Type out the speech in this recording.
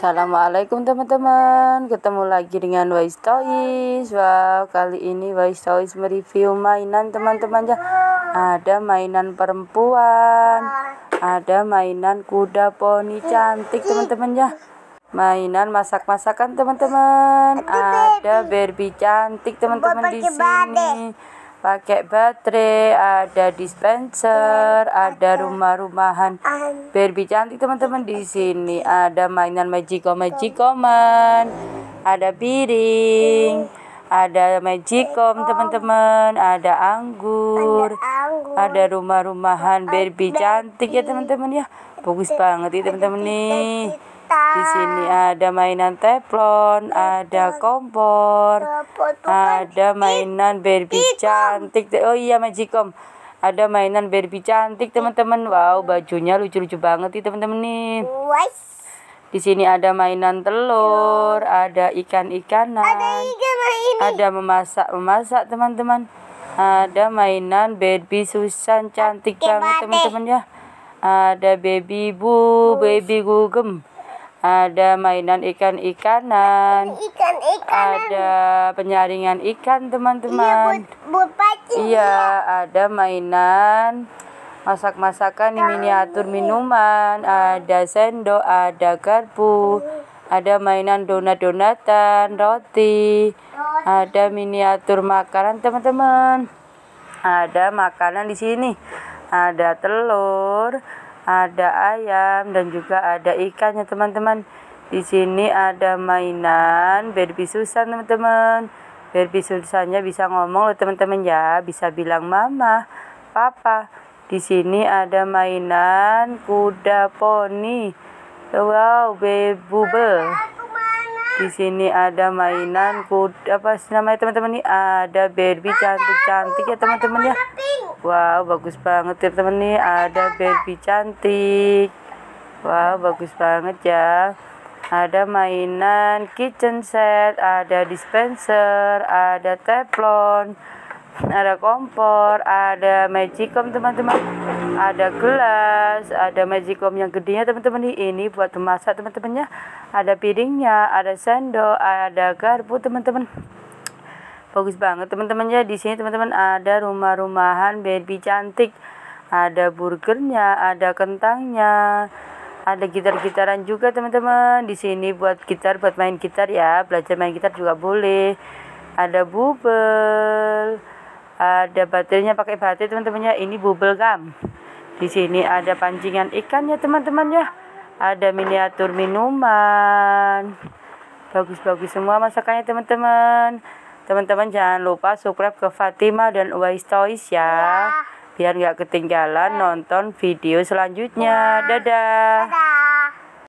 Assalamualaikum teman-teman Ketemu lagi dengan Wise Toys Wow kali ini Wise Toys mereview mainan teman-teman ya Ada mainan perempuan Ada mainan kuda poni cantik teman-teman ya Mainan masak-masakan teman-teman Ada Barbie cantik teman-teman di sini pakai baterai, ada dispenser, ada rumah-rumahan. Barbie cantik teman-teman di sini. Ada mainan magico magicoman ada piring, ada magicom teman-teman, ada anggur, ada rumah-rumahan Barbie cantik ya teman-teman ya. Bagus banget ya teman-teman nih. Di sini ada mainan teflon, ada kompor, ada mainan Barbie cantik. Oh iya majikom, Ada mainan Barbie cantik teman-teman. Wow, bajunya lucu-lucu banget nih teman-teman nih. Di sini ada mainan telur, ada ikan-ikanan. Ada ikan ini. Ada memasak-memasak teman-teman. Ada mainan baby Susan cantik banget teman-teman ya. Ada baby Bu, baby Gugem ada mainan ikan-ikanan, ikan, ada penyaringan ikan teman-teman. Iya, buat, iya, iya ada mainan masak-masakan miniatur minuman, ada sendok, ada garpu, ada mainan donat-donatan, roti, ada miniatur makanan teman-teman. Ada makanan di sini, ada telur, ada ayam dan juga ada ikannya teman-teman di sini ada mainan Barbie Susan teman-teman Barbie Susannya bisa ngomong loh teman-teman ya bisa bilang mama papa di sini ada mainan kuda poni wow bebube di sini ada mainan kuda apa sih namanya teman-teman nih ada Barbie cantik-cantik ya teman-teman ya Wow, bagus banget ya teman nih. Ada baby cantik. Wow, bagus banget ya. Ada mainan kitchen set, ada dispenser, ada teflon, ada kompor, ada magicom teman-teman. Ada gelas, ada magicom yang gedenya teman-teman nih. Ini buat memasak teman-temannya. Ada piringnya, ada sendok, ada garpu teman-teman bagus banget teman-teman ya di sini teman-teman ada rumah-rumahan baby cantik ada burgernya ada kentangnya ada gitar-gitaran juga teman-teman di sini buat gitar buat main gitar ya belajar main gitar juga boleh ada bubble, ada baterainya pakai baterai teman-teman ya ini bubble gum di sini ada pancingan ikan ya teman-teman ya ada miniatur minuman bagus-bagus semua masakannya teman-teman Teman-teman jangan lupa subscribe ke Fatima dan Uwais Toys ya. Iya. Biar nggak ketinggalan iya. nonton video selanjutnya. Iya. Dadah. Dadah.